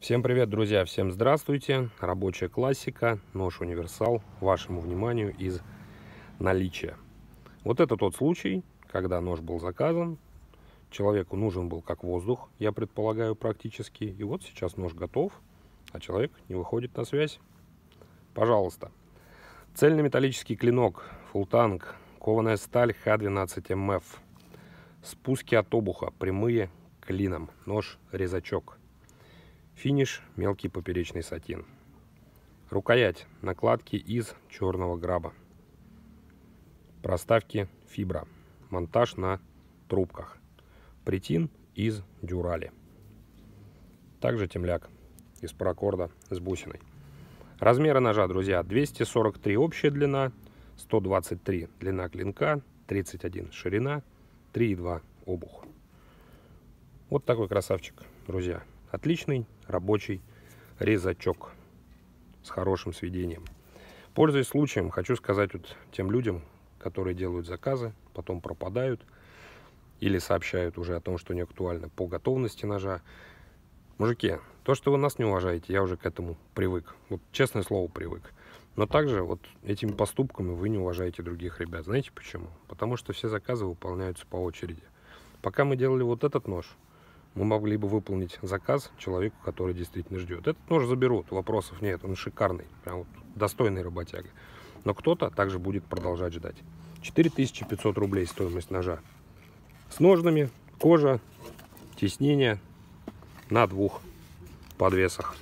Всем привет, друзья! Всем здравствуйте! Рабочая классика, нож универсал, вашему вниманию из наличия. Вот это тот случай, когда нож был заказан, человеку нужен был как воздух, я предполагаю, практически. И вот сейчас нож готов, а человек не выходит на связь. Пожалуйста. Цельный металлический клинок, фултанг, кованая сталь Х12МФ. Спуски от обуха, прямые, клином. Нож-резачок. Финиш – мелкий поперечный сатин. Рукоять – накладки из черного граба. Проставки – фибра. Монтаж на трубках. Притин из дюрали. Также темляк из паракорда с бусиной. Размеры ножа, друзья, 243 общая длина, 123 длина клинка, 31 ширина, 3,2 обух. Вот такой красавчик, друзья. Отличный рабочий резачок с хорошим сведением. Пользуясь случаем, хочу сказать вот тем людям, которые делают заказы, потом пропадают или сообщают уже о том, что не актуально по готовности ножа. Мужики, то, что вы нас не уважаете, я уже к этому привык. Вот честное слово, привык. Но также вот этими поступками вы не уважаете других ребят. Знаете почему? Потому что все заказы выполняются по очереди. Пока мы делали вот этот нож, мы могли бы выполнить заказ человеку, который действительно ждет. Этот нож заберут, вопросов нет, он шикарный, прям вот достойный работяга. Но кто-то также будет продолжать ждать. 4500 рублей стоимость ножа. С ножными, кожа, теснение на двух подвесах.